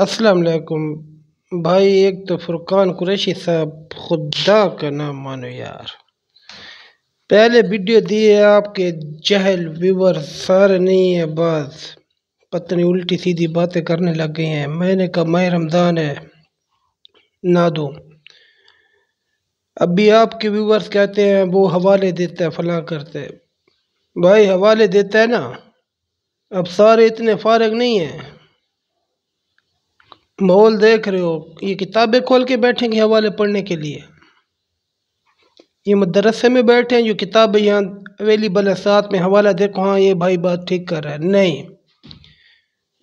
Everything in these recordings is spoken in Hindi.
असलकुम भाई एक तो फुरकान कुरैशी साहब खुदा का नाम मानो यार पहले वीडियो दिए आपके जहल व्यूवर सारे नहीं है बस पत्नी उल्टी सीधी बातें करने लग गई हैं मैंने कहा मैं रमज़ान है ना दो अभी आपके व्यूवर्स कहते हैं वो हवाले देता है फला करते भाई हवाले देता है ना अब सारे इतने फारग नहीं हैं माहौल देख रहे हो ये किताबें खोल के बैठेंगे हवाले पढ़ने के लिए ये मदरसे में बैठे हैं जो किताबें यहाँ अवेलेबल है साथ में हवाला देखो हाँ ये भाई बात ठीक कर रहा है नहीं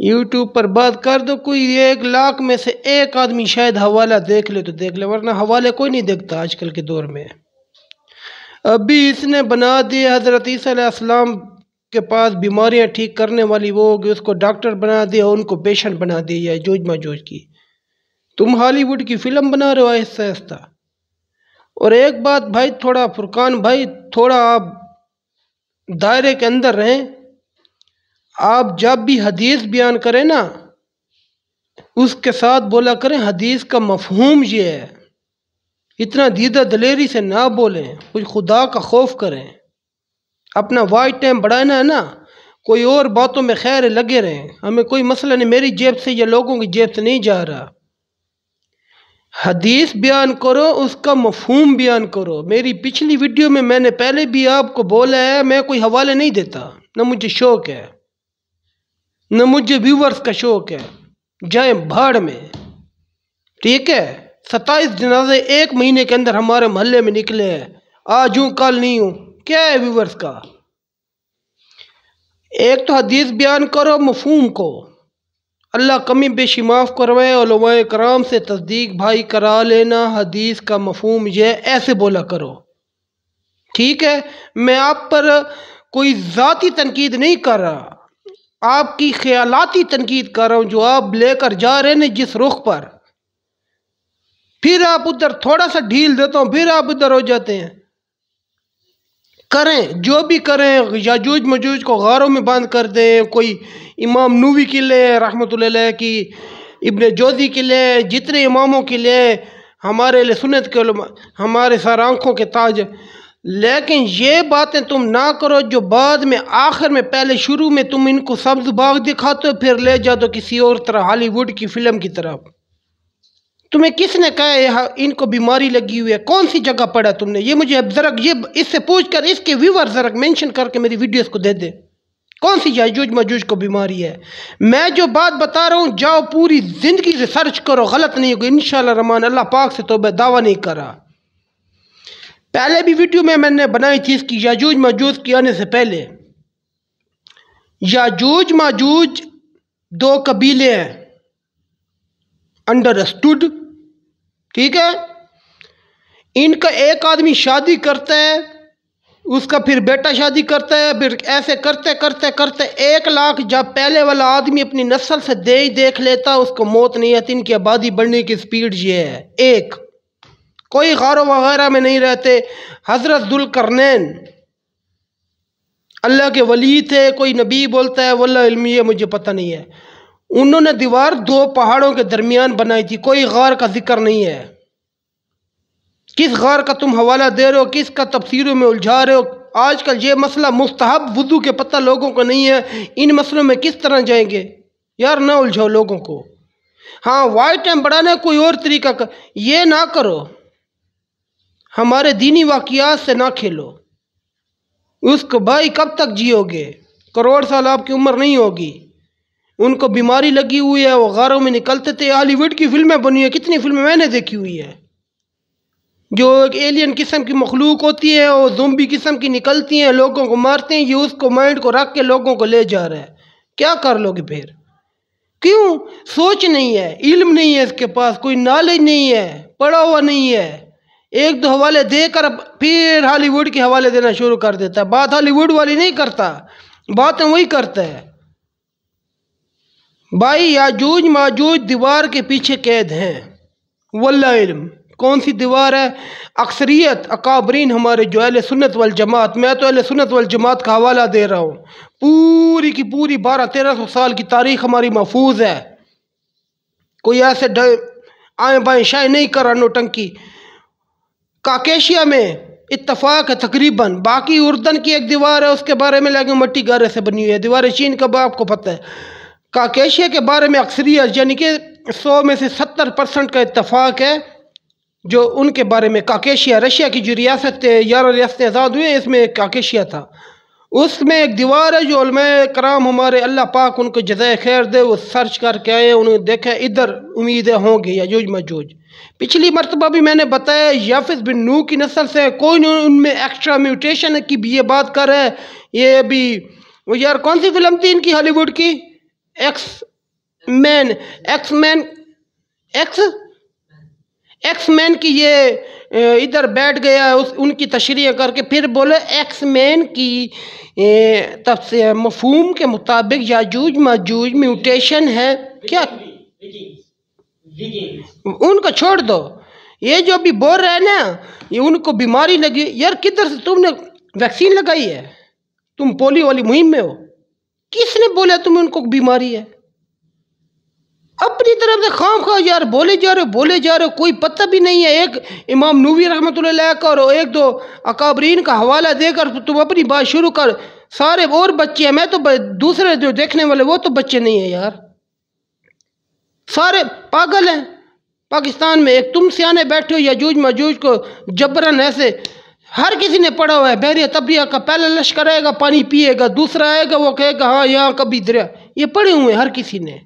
यूट्यूब पर बात कर दो कोई एक लाख में से एक आदमी शायद हवाला देख ले तो देख ले वरना हवाले कोई नहीं देखता आजकल के दौर में अभी इसने बना दिया हज़रत ईसीम के पास बीमारियां ठीक करने वाली वो होगी उसको डॉक्टर बना दिया उनको पेशेंट बना दिया है जोज मजूझ की तुम हॉलीवुड की फिल्म बना रहे हो ऐसा आहिस्ता और एक बात भाई थोड़ा फुरकान भाई थोड़ा आप दायरे के अंदर रहें आप जब भी हदीस बयान करें ना उसके साथ बोला करें हदीस का मफहूम ये है इतना दीदा दलेरी से ना बोलें कुछ खुदा का खौफ करें अपना वाइट टाइम बढ़ाना है ना कोई और बातों में खैर लगे रहें हमें कोई मसला नहीं मेरी जेब से या लोगों की जेब से नहीं जा रहा हदीस बयान करो उसका मफहम बयान करो मेरी पिछली वीडियो में मैंने पहले भी आपको बोला है मैं कोई हवाले नहीं देता ना मुझे शौक़ है ना मुझे व्यूवर्स का शौक़ है जाए भाड़ में ठीक है सत्ताईस जनाजे एक महीने के अंदर हमारे मोहल्ले में निकले हैं आज हूँ कल नहीं हूँ क्या है व्यूवर्स का एक तो हदीस बयान करो मफहम को अल्लाह कमी बेशी माफ़ करवाएँ कराम से तस्दीक भाई करा लेना हदीस का मफहम यह ऐसे बोला करो ठीक है मैं आप पर कोई ज़ाती तनकीद नहीं कर रहा आपकी ख्यालाती तनकीद कर रहा हूँ जो आप लेकर जा रहे हैं जिस रुख पर फिर आप उधर थोड़ा सा ढील देता हूँ फिर आप उधर हो जाते हैं करें जो भी करें याजूज मजूज को गारों में बंद कर दें कोई इमाम नूवी किले रहमत की इब्न जोजी किले जितने इमामों लिए हमारे लिए सुनत के हमारे सर आँखों के ताज लेकिन ये बातें तुम ना करो जो बाद में आखिर में पहले शुरू में तुम इनको सब्ज़ बाग दिखाते हो फिर ले जाते किसी और तरह हॉलीवुड की फ़िल्म की तरफ तुम्हें किसने कहा यह हाँ, इनको बीमारी लगी हुई है कौन सी जगह पड़ा तुमने ये मुझे अब जरा ये इससे पूछ कर इसके व्यूवर जरा मेंशन करके मेरी वीडियोस को दे दे कौन सी याजूज मजूज को बीमारी है मैं जो बात बता रहा हूँ जाओ पूरी ज़िंदगी रिसर्च करो गलत नहीं होगी इन रमान अल्लाह पाक से तो मैं दावा नहीं कर रहा पहले भी वीडियो में मैंने बनाई थी इसकी याजूज मजूज के आने से पहले याजूज मजूज दो कबीले हैं अंडरस्टूड ठीक है इनका एक आदमी शादी करता है उसका फिर बेटा शादी करता है फिर ऐसे करते करते करते एक लाख जब पहले वाला आदमी अपनी नस्ल से दे ही देख लेता उसको मौत नहीं आती इनकी आबादी बढ़ने की स्पीड ये है एक कोई गारों वगैरह में नहीं रहते हज़रत दुलकरनैन अल्लाह के वली थे कोई नबी बोलता है वल्ला इल्मी है मुझे पता नहीं है उन्होंने दीवार दो पहाड़ों के दरमियान बनाई थी कोई ग़ार का जिक्र नहीं है किस ग़ार का तुम हवाला दे रहे हो किस का तफसीरों में उलझा रहे हो आजकल ये मसला मुस्तहब वजू के पता लोगों को नहीं है इन मसलों में किस तरह जाएंगे यार ना उलझाओ लोगों को हाँ वाइट टाइम बढ़ाने कोई और तरीका कर ये ना करो हमारे दीनी वाकियात से ना खेलो उसको भाई कब तक जियोगे करोड़ साल आपकी उम्र नहीं होगी उनको बीमारी लगी हुई है वो गारों में निकलते थे हॉलीवुड की फिल्में बनी है कितनी फिल्में मैंने देखी हुई है जो एक एलियन किस्म की मखलूक होती है और जुम्बी किस्म की निकलती हैं लोगों को मारते हैं ये उसको माइंड को रख के लोगों को ले जा रहा है क्या कर लोगे फिर क्यों सोच नहीं है इल्म नहीं है इसके पास कोई नॉलेज नहीं है पढ़ा हुआ नहीं है एक दो हवाले देकर फिर हॉलीवुड के हवाले देना शुरू कर देता है बात हॉलीवुड वाली नहीं करता बातें वही करता है भाई याजूज माजूज दीवार के पीछे कैद हैं वल्ला इल्म कौन सी दीवार है अक्सरियत अकाबरीन हमारे जो अल सुनत वाल जमात मैं तो अहल सुनत वाल जमात का हवाला दे रहा हूँ पूरी की पूरी बारह तेरह सौ साल की तारीख हमारी महफूज है कोई ऐसे आए बाएँ शाय नहीं करा नोटंकी काकेशिया में इतफाक़ है तकरीबन बाकी उर्दन की एक दीवार है उसके बारे में लगे मट्टी गारे से बनी हुई है दीवार चीन का आपको पता है काकेशिया के बारे में अक्सरियत यानी कि सौ में से सत्तर परसेंट का इतफाक़ है जो उनके बारे में काकेशिया रशिया की जो रियासत यार रियासतें आज़ाद हुई इसमें एक काकेशिया था उसमें एक दीवार है जो कराम हमारे अल्लाह पाक उनको जजाय खैर दे वो सर्च करके आए उन्हें देखें इधर उम्मीदें होंगी जूझ मजूज पिछली मरतबा भी मैंने बताया याफिस बिन नू की नस्ल से कोई उनमें एक्स्ट्रा म्यूटेशन की भी ये बात कर है ये अभी वो यार कौन सी फिल्म थी इनकी हॉलीवुड की X man X man X X man की ये इधर बैठ गया उस उनकी तशरी करके फिर बोले एक्स मैन की तब से मफहूम के मुताबिक याजूज माजूज म्यूटेशन है क्या उनको छोड़ दो ये जो अभी बोल रहे हैं ना ये उनको बीमारी लगी यार किधर से तुमने वैक्सीन लगाई है तुम पोलियो वाली मुहिम में हो किसने बोला तुम्हें उनको बीमारी है अपनी तरफ से खाम खा यार बोले जा रहे हो बोले जा रहे हो कोई पता भी नहीं है एक इमाम नूवी रहमत कर और एक दो अकाबरीन का हवाला देकर तुम अपनी बात शुरू कर सारे और बच्चे हैं मैं तो दूसरे जो देखने वाले वो तो बच्चे नहीं है यार सारे पागल हैं पाकिस्तान में एक तुम सियाने बैठे हो या जूझ मजूज को जबरन ऐसे हर किसी ने पढ़ा हुआ है बहरिया तबरिया का पहला लश्कर आएगा पानी पिएगा दूसरा आएगा वो कहेगा हाँ यहाँ कभी दरिया ये पढ़े हुए हैं हर किसी ने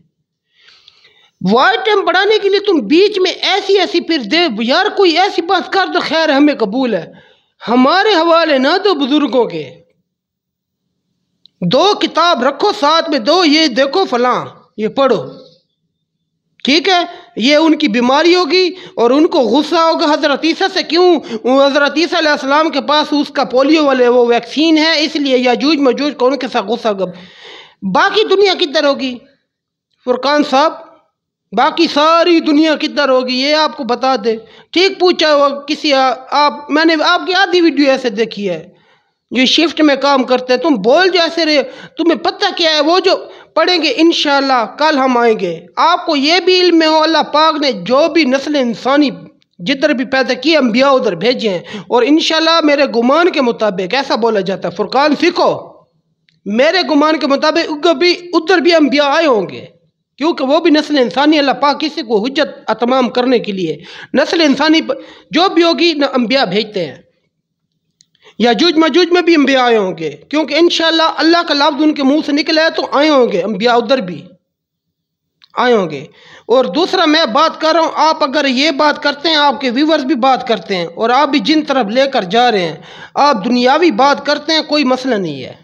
वाइट टाइम बढ़ाने के लिए तुम बीच में ऐसी ऐसी फिर दे यार कोई ऐसी बात कर दो खैर हमें कबूल है हमारे हवाले ना दो बुजुर्गों के दो किताब रखो साथ में दो ये देखो फलां ये पढ़ो ठीक है ये उनकी बीमारी होगी और उनको गुस्सा होगा हज़रत ईसा से क्यों हज़रत ईसीम के पास उसका पोलियो वाले वो वैक्सीन है इसलिए में जूझ को उनके साथ गुस्सा होगा बाकी दुनिया किधर होगी फुरकान साहब बाकी सारी दुनिया किधर होगी ये आपको बता दे ठीक पूछा हो किसी आ, आप मैंने आपकी आधी वीडियो ऐसे देखी है जो शिफ्ट में काम करते हैं तुम बोल जैसे रहे तुम्हें पता क्या है वो जो पढ़ेंगे इन कल हम आएंगे आपको ये भी इल्म हो अल्लाह पाक ने जो भी नस्ल इंसानी जिधर भी पैदा किए हम ब्याह उधर भेजे हैं और इन मेरे गुमान के मुताबिक ऐसा बोला जाता है फुरकान सीखो मेरे गुमान के मुताबिक भी उधर भी ब्याह आए होंगे क्योंकि वो भी नस्ल इंसानी अल्लाह पाक किसी को हजत अतमाम करने के लिए नस्ल इंसानी जो भी होगी अम्बिया भेजते हैं याजूज मजूज में भी अम्बिया आए होंगे क्योंकि इन अल्लाह का लफ्ज़ उनके मुंह से निकला है तो आए होंगे अम्बिया उधर भी आए होंगे और दूसरा मैं बात कर रहा हूँ आप अगर ये बात करते हैं आपके व्यूवर्स भी बात करते हैं और आप भी जिन तरफ लेकर जा रहे हैं आप दुनियावी बात करते हैं कोई मसला नहीं है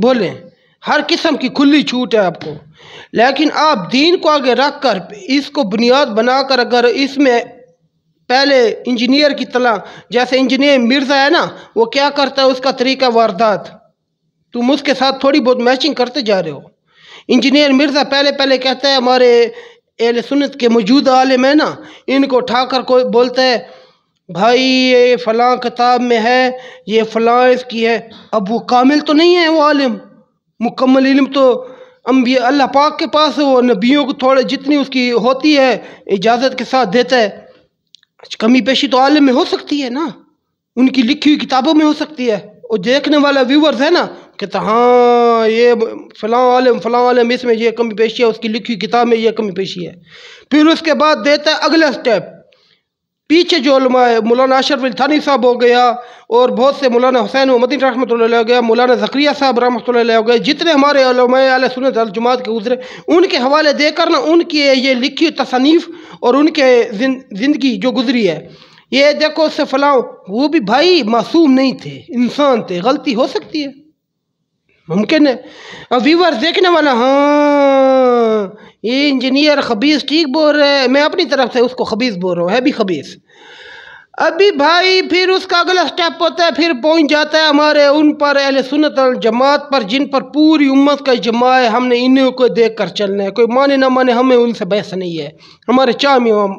बोलें हर किस्म की खुली छूट है आपको लेकिन आप दीन को आगे रख कर इसको बुनियाद बनाकर अगर इसमें पहले इंजीनियर की तला जैसे इंजीनियर मिर्ज़ा है ना वो क्या करता है उसका तरीका वारदात तुम उसके साथ थोड़ी बहुत मैचिंग करते जा रहे हो इंजीनियर मिर्ज़ा पहले पहले कहता है हमारे एल सुनत के मौजूदा आलम है ना इनको उठाकर कोई बोलता है भाई ये फ़लाँ किताब में है ये फ़लाँ इसकी है अब वो कामिल तो नहीं है वो आलिम मुकम्मल इलम तो अम्बिया अल्लाह पाक के पास है वो नबियों को थोड़े जितनी उसकी होती है इजाज़त के साथ देता है कमी पेशी तो आलम में हो सकती है ना उनकी लिखी हुई किताबों में हो सकती है और देखने वाला व्यूवर्स है ना कहता हाँ ये फ़लाँ आलम फलां आलम इसमें ये कमी पेशी है उसकी लिखी हुई किताब में ये कमी पेशी है फिर उसके बाद देता है अगला स्टेप पीछे जो मौलाना अशरफ थानी साहब हो गया और बहुत से मौलाना हुसैन मदीन रहमत हो गया मौलाना ज़क्रिया साहब रहमत हो गए जितने हमारे सुनत अलजुमात के गुजरे उनके हवाले देकर ना उनकी ये लिखी तसनीफ़ और उनके ज़िंदगी जो गुजरी है ये देखो उससे फलाओ वो भी भाई मासूम नहीं थे इंसान थे गलती हो सकती है मुमकिन है अब वीवर देखने वाला हाँ ये इंजीनियर खबीस ठीक बोल रहे हैं मैं अपनी तरफ से उसको खबीस बोल रहा हूँ है भी खबीस अभी भाई फिर उसका अगला स्टेप होता है फिर पहुंच जाता है हमारे उन पर अहल सुनत जमात पर जिन पर पूरी उम्मत का जमा है हमने इन्हें को देख कर चलना है कोई माने ना माने हमें उनसे बहस नहीं है हमारे चाम इमाम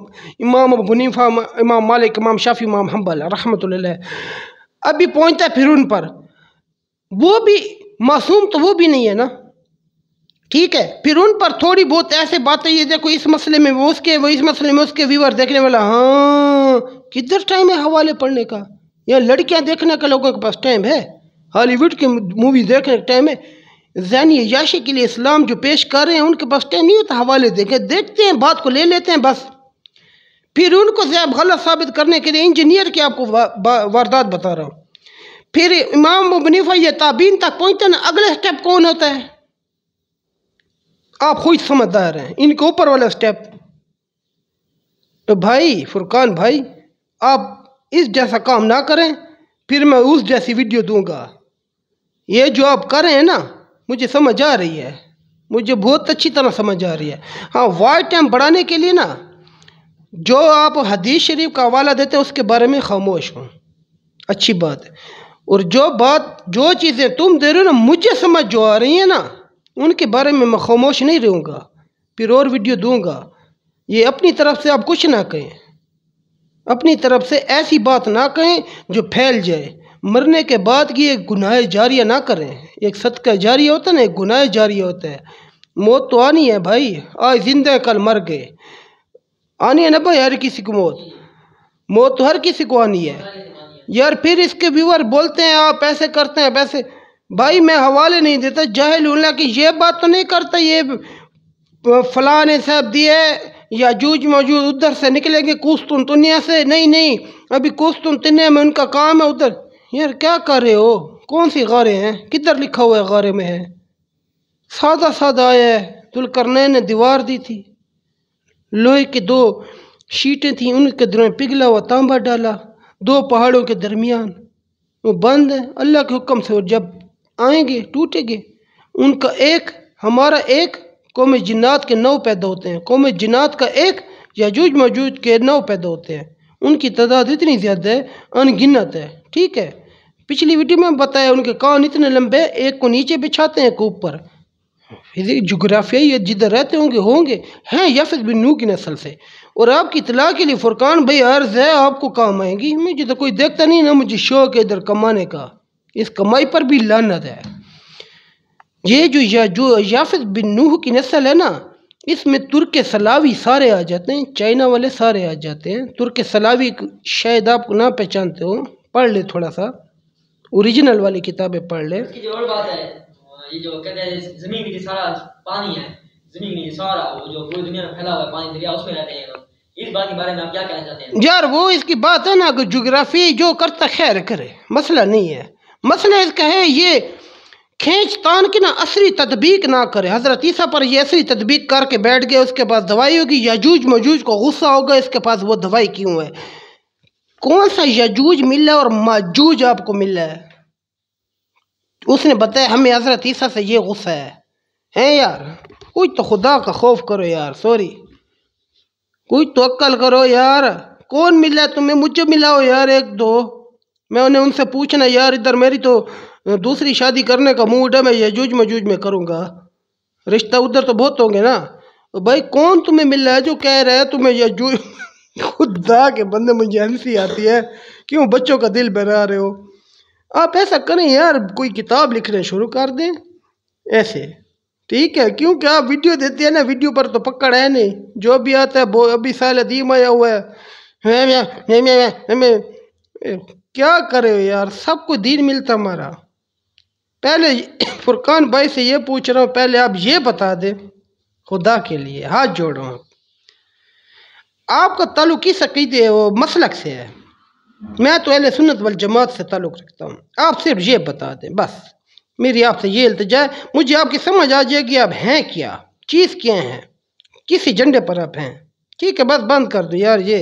इमाम मुनीफा इमाम मालिक इमाम शाफी इमाम हम्बल रहमत अभी पहुँचता है फिर उन पर वो भी मासूम तो वो भी नहीं है ना ठीक है फिर उन पर थोड़ी बहुत ऐसे बातें ये देखो इस मसले में वो उसके वो इस मसले में उसके व्यूवर देखने वाला हाँ किधर टाइम है हवाले पढ़ने का यहाँ लड़कियाँ देखने का लोगों के पास टाइम है हॉलीवुड की मूवी देखने का टाइम है जैनी याशी के लिए इस्लाम जो पेश कर रहे हैं उनके पास टाइम नहीं होता हवाले देखें देखते हैं बात को ले लेते हैं बस फिर उनको जैब गलत साबित करने के लिए इंजीनियर की आपको वारदात बता रहा हूँ फिर इमाम मुबनीफा या ताबीन तक पहुँचते ना अगला स्टेप कौन होता है आप खुद समझदार हैं इनके ऊपर वाला स्टेप तो भाई फुरकान भाई आप इस जैसा काम ना करें फिर मैं उस जैसी वीडियो दूंगा ये जो आप कर रहे हैं ना मुझे समझ आ रही है मुझे बहुत अच्छी तरह समझ आ रही है हाँ वाइट टाइम बढ़ाने के लिए ना जो आप हदीस शरीफ का हवाला देते हैं उसके बारे में खामोश हों अच्छी बात है और जो बात जो चीज़ें तुम दे रहे हो ना मुझे समझ जो आ रही है ना उनके बारे में मैं खामोश नहीं रहूँगा फिर और वीडियो दूँगा ये अपनी तरफ से आप कुछ ना कहें अपनी तरफ से ऐसी बात ना कहें जो फैल जाए मरने के बाद की एक गुनाह जारिया ना करें एक सदका जारी होता है ना एक गुनाह जारी होता है मौत तो आनी है भाई आज जिंदा कल मर गए आनी है ना भाई हर किसी को मौत मौत तो हर किसी को आनी है यार फिर इसके व्यूअर बोलते हैं आप ऐसे करते हैं वैसे भाई मैं हवाले नहीं देता जाहिल उल्ला की ये बात तो नहीं करता ये फलाने साहब दिए या जूज मौजूद उधर से निकलेंगे कुस्तुन दुनिया से नहीं नहीं अभी कुस्तुन तुनिया में उनका काम है उधर यार क्या कर रहे हो कौन सी गारें हैं किधर लिखा हुआ है गारे में है सादा सादा आया है दुलकरनैन ने दीवार दी थी लोहे के दो शीटें थीं उनके दरमियान पिघला हुआ तांबा डाला दो पहाड़ों के दरमियान वो बंद है अल्लाह के हुक्म से और जब आएंगे टूटेंगे उनका एक हमारा एक कौम जिन्नात के नौ पैदा होते हैं कौम जिन्नात का एक यजूज मजूज के नौ पैदा होते हैं उनकी तादाद इतनी ज़्यादा है अनगिनत है ठीक है पिछली वीडियो में बताया उनके कान इतने लंबे एक को नीचे बिछाते हैं एक ऊपर फिजिक ये जिधर रहते होंगे होंगे हैं फिर बिन नू की नस्ल से और आपकी इतला के लिए फुरकान भाई अर्ज़ है आपको काम आएंगी मुझे तो कोई देखता नहीं ना मुझे शौक है इधर कमाने का इस कमाई पर भी लानत है ये जो या, जो याफिस बिन नूह की नस्ल है ना इसमें तुर्क सलावी सारे आ जाते हैं चाइना वाले सारे आ जाते हैं तुर्क सलावी शायद आप ना पहचानते हो पढ़ ले थोड़ा सा ओरिजिनल वाली किताबें पढ़ ले यार वो इसकी बात है ना कि जोग्राफी जो करता खैर करे मसला नहीं है मसले कहे ये खींच तान की ना असरी तदबीक ना करे हज़रत ईसा पर ये असरी तदबीक करके बैठ गए उसके पास दवाई होगी यजूज मजूज को गुस्सा होगा इसके पास वो दवाई क्यों है कौन सा यजूज मिला और मजूज आपको मिला है उसने बताया हमें हज़रत ईसा से ये गुस्सा है हैं यार कुछ तो खुदा का खौफ करो यार सॉरी कुछ तो अक्ल करो यार कौन मिला तुम्हें मुझे मिलाओ यार एक दो मैं उन्हें उनसे पूछना यार इधर मेरी तो दूसरी शादी करने का मूड है मैं ये जूझ जूझ में करूँगा रिश्ता उधर तो बहुत होंगे ना तो भाई कौन तुम्हें मिल रहा है जो कह रहा है तुम्हें यह जूझ खुदा के बंदे मुझे हंसी आती है क्यों बच्चों का दिल बहरा रहे हो आप ऐसा करें यार कोई किताब लिखने शुरू कर दें ऐसे ठीक है क्योंकि आप वीडियो देते हैं ना वीडियो पर तो पकड़ है नहीं जो भी आता है वो अभी साल अदीम आया हुआ है क्या करे यार सबको दीन मिलता हमारा पहले फुरकान भाई से ये पूछ रहा हूँ पहले आप ये बता दें खुदा के लिए हाथ जोड़ो आप आपका ताल्लुक किस अकीदे वो मसलक से है मैं तो अहले सुन्नत वाल जमात से ताल्लुक़ रखता हूँ आप सिर्फ ये बता दें बस मेरी आपसे ये अल्तजा है मुझे आपकी समझ आ जाएगी आप हैं क्या चीज़ क्या हैं किस एजेंडे पर आप हैं ठीक है बस बंद कर दो यार ये